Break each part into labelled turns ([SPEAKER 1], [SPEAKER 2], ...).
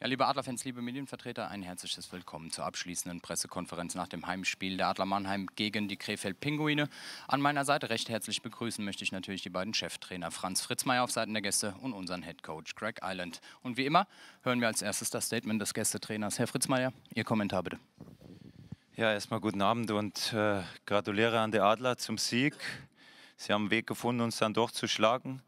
[SPEAKER 1] Ja, liebe Adlerfans, liebe Medienvertreter, ein herzliches Willkommen zur abschließenden Pressekonferenz nach dem Heimspiel der Adler Mannheim gegen die Krefeld Pinguine. An meiner Seite recht herzlich begrüßen möchte ich natürlich die beiden Cheftrainer Franz Fritzmeier auf Seiten der Gäste und unseren Head Coach Greg Island. Und wie immer hören wir als erstes das Statement des Gästetrainers. Herr Fritzmeier, Ihr Kommentar bitte.
[SPEAKER 2] Ja, erstmal guten Abend und äh, gratuliere an die Adler zum Sieg. Sie haben einen Weg gefunden, uns dann doch zu schlagen.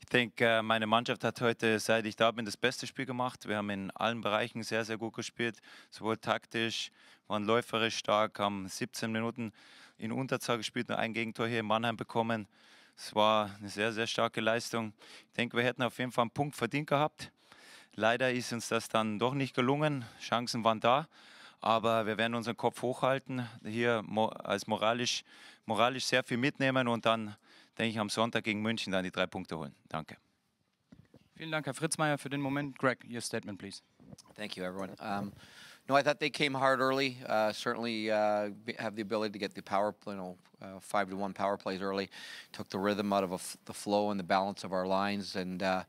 [SPEAKER 2] Ich denke, äh, meine Mannschaft hat heute, seit ich da bin, das beste Spiel gemacht. Wir haben in allen Bereichen sehr, sehr gut gespielt, sowohl taktisch, waren läuferisch stark, haben 17 Minuten in Unterzahl gespielt und ein Gegentor hier in Mannheim bekommen. Es war eine sehr, sehr starke Leistung. Ich denke, wir hätten auf jeden Fall einen Punkt verdient gehabt. Leider ist uns das dann doch nicht gelungen. Chancen waren da, Aber wir werden unseren Kopf hochhalten, hier als moralisch, moralisch sehr viel mitnehmen und dann, denke ich, am Sonntag gegen München dann die drei Punkte holen. Danke.
[SPEAKER 3] Vielen Dank, Herr Fritzmeier, für den Moment. Greg, your statement, please. Thank you, everyone. Um, no, I thought they came hard early. Uh, certainly uh, have the ability to get the power, you know, uh, five to one power plays early. Took the rhythm out of the flow and the balance of our lines, and uh,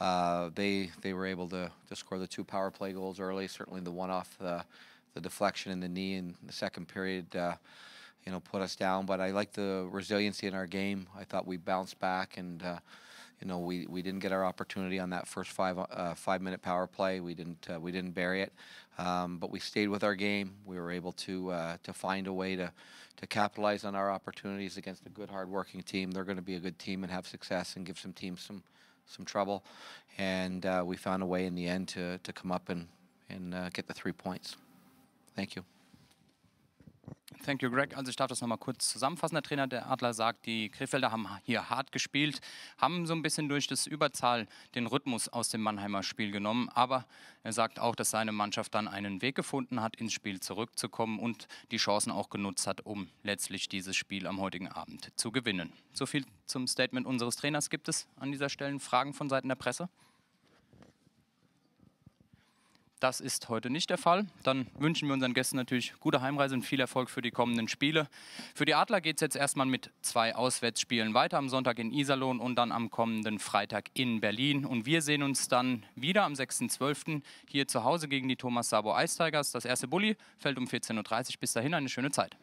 [SPEAKER 3] uh, they they were able to, to score the two power play goals early. Certainly the one off the uh, the deflection in the knee in the second period, uh, you know, put us down. But I like the resiliency in our game. I thought we bounced back, and uh, you know, we, we didn't get our opportunity on that first five uh, five minute power play. We didn't uh, we didn't bury it, um, but we stayed with our game. We were able to uh, to find a way to to capitalize on our opportunities against a good, hard-working team. They're going to be a good team and have success and give some teams some some trouble. And uh, we found a way in the end to to come up and and get the three points. Thank you.
[SPEAKER 1] Thank you, Greg. Also ich darf das nochmal kurz zusammenfassen. Der Trainer der Adler sagt, die Krefelder haben
[SPEAKER 3] hier hart gespielt,
[SPEAKER 1] haben so ein bisschen durch das Überzahl den Rhythmus aus dem Mannheimer Spiel genommen. Aber er sagt auch, dass seine Mannschaft dann einen Weg gefunden hat, ins Spiel zurückzukommen und die Chancen auch genutzt hat, um letztlich dieses Spiel am heutigen Abend zu gewinnen. So viel zum Statement unseres Trainers. Gibt es an dieser Stelle Fragen von Seiten der Presse? Das ist heute nicht der Fall. Dann wünschen wir unseren Gästen natürlich gute Heimreise und viel Erfolg für die kommenden Spiele. Für die Adler geht es jetzt erstmal mit zwei Auswärtsspielen weiter. Am Sonntag in Iserlohn und dann am kommenden Freitag in Berlin. Und wir sehen uns dann wieder am 6.12. hier zu Hause gegen die Thomas Sabo Ice Das erste Bulli fällt um 14.30 Uhr. Bis dahin eine schöne Zeit.